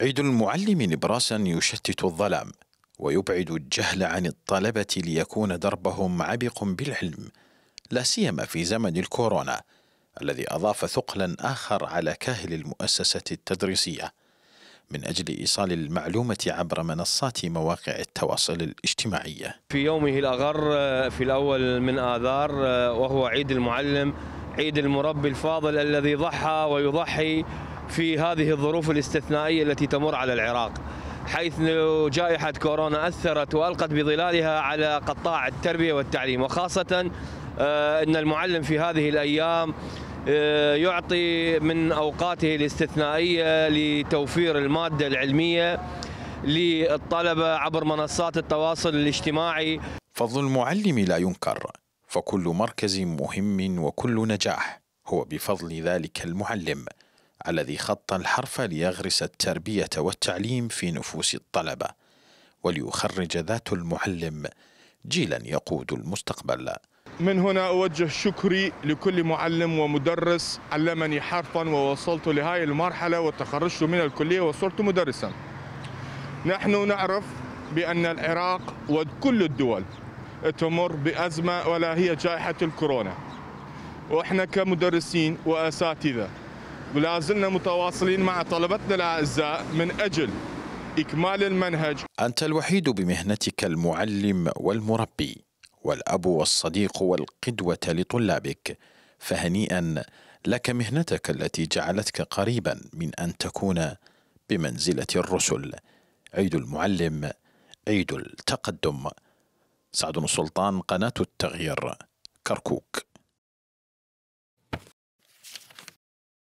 عيد المعلم نبراسا يشتت الظلام ويبعد الجهل عن الطلبة ليكون دربهم عبق بالعلم لا سيما في زمن الكورونا الذي أضاف ثقلا آخر على كاهل المؤسسة التدريسية من أجل إيصال المعلومة عبر منصات مواقع التواصل الاجتماعي في يومه الأغر في الأول من آذار وهو عيد المعلم عيد المربي الفاضل الذي ضحى ويضحي في هذه الظروف الاستثنائية التي تمر على العراق حيث جائحة كورونا أثرت وألقت بظلالها على قطاع التربية والتعليم وخاصة آه، أن المعلم في هذه الأيام آه، يعطي من أوقاته الاستثنائية لتوفير المادة العلمية للطلبة عبر منصات التواصل الاجتماعي فضل المعلم لا ينكر فكل مركز مهم وكل نجاح هو بفضل ذلك المعلم الذي خط الحرف ليغرس التربية والتعليم في نفوس الطلبة وليخرج ذات المعلم جيلا يقود المستقبل من هنا أوجه شكري لكل معلم ومدرس علمني حرفا ووصلت لهذه المرحلة وتخرجت من الكلية وصرت مدرسا نحن نعرف بأن العراق وكل الدول تمر بأزمة ولا هي جائحة الكورونا وإحنا كمدرسين وأساتذة ولا زلنا متواصلين مع طلبتنا الاعزاء من اجل اكمال المنهج. انت الوحيد بمهنتك المعلم والمربي والاب والصديق والقدوه لطلابك فهنيئا لك مهنتك التي جعلتك قريبا من ان تكون بمنزله الرسل. عيد المعلم عيد التقدم. سعد سلطان قناه التغيير كركوك